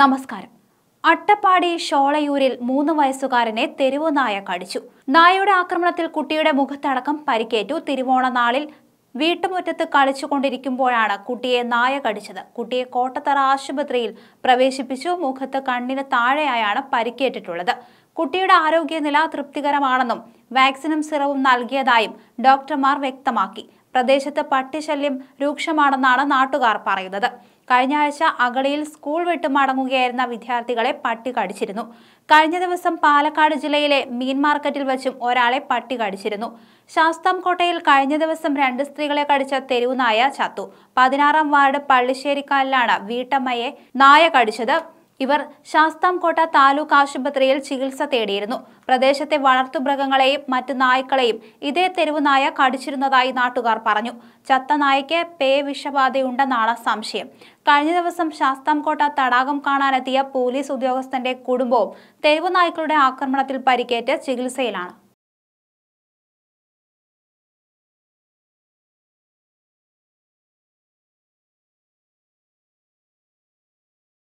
നമസ്കാരം അട്ടപ്പാടി ഷോളയൂരിൽ മൂന്ന് വയസ്സുകാരനെ തെരുവു നായ കടിച്ചു നായയുടെ ആക്രമണത്തിൽ കുട്ടിയുടെ മുഖത്തടക്കം പരിക്കേറ്റു തിരുവോണ നാളിൽ വീട്ടുമുറ്റത്ത് കളിച്ചുകൊണ്ടിരിക്കുമ്പോഴാണ് കുട്ടിയെ നായ കടിച്ചത് കുട്ടിയെ കോട്ടത്തറ ആശുപത്രിയിൽ പ്രവേശിപ്പിച്ചു മുഖത്ത് കണ്ണിന് താഴെയായാണ് പരിക്കേറ്റിട്ടുള്ളത് കുട്ടിയുടെ ആരോഗ്യനില തൃപ്തികരമാണെന്നും വാക്സിനും സിറവും നൽകിയതായും ഡോക്ടർമാർ വ്യക്തമാക്കി പ്രദേശത്ത് പട്ടിശല്യം രൂക്ഷമാണെന്നാണ് നാട്ടുകാർ പറയുന്നത് കഴിഞ്ഞ ആഴ്ച അഗളിയിൽ സ്കൂൾ വിട്ടു മടങ്ങുകയായിരുന്ന വിദ്യാർത്ഥികളെ പട്ടി കടിച്ചിരുന്നു കഴിഞ്ഞ ദിവസം പാലക്കാട് ജില്ലയിലെ മീൻ മാർക്കറ്റിൽ വെച്ചും ഒരാളെ പട്ടി കടിച്ചിരുന്നു ശാസ്താംകോട്ടയിൽ കഴിഞ്ഞ ദിവസം രണ്ട് സ്ത്രീകളെ കടിച്ച തെരുവുനായ ചത്തു പതിനാറാം വാർഡ് പള്ളിശ്ശേരിക്കാലിലാണ് വീട്ടമ്മയെ നായ കടിച്ചത് ഇവർ ശാസ്താംകോട്ട താലൂക്ക് ആശുപത്രിയിൽ ചികിത്സ തേടിയിരുന്നു പ്രദേശത്തെ വളർത്തുമൃഗങ്ങളെയും മറ്റു നായ്ക്കളെയും ഇതേ തെരുവ് നായ കടിച്ചിരുന്നതായി നാട്ടുകാർ പറഞ്ഞു ചത്ത നായ്ക്ക് പേ വിഷബാധയുണ്ടെന്നാണ് സംശയം കഴിഞ്ഞ ദിവസം ശാസ്താംകോട്ട തടാകം കാണാനെത്തിയ പോലീസ് ഉദ്യോഗസ്ഥന്റെ കുടുംബവും തെരുവ് നായ്ക്കളുടെ ആക്രമണത്തിൽ പരിക്കേറ്റ് ചികിത്സയിലാണ്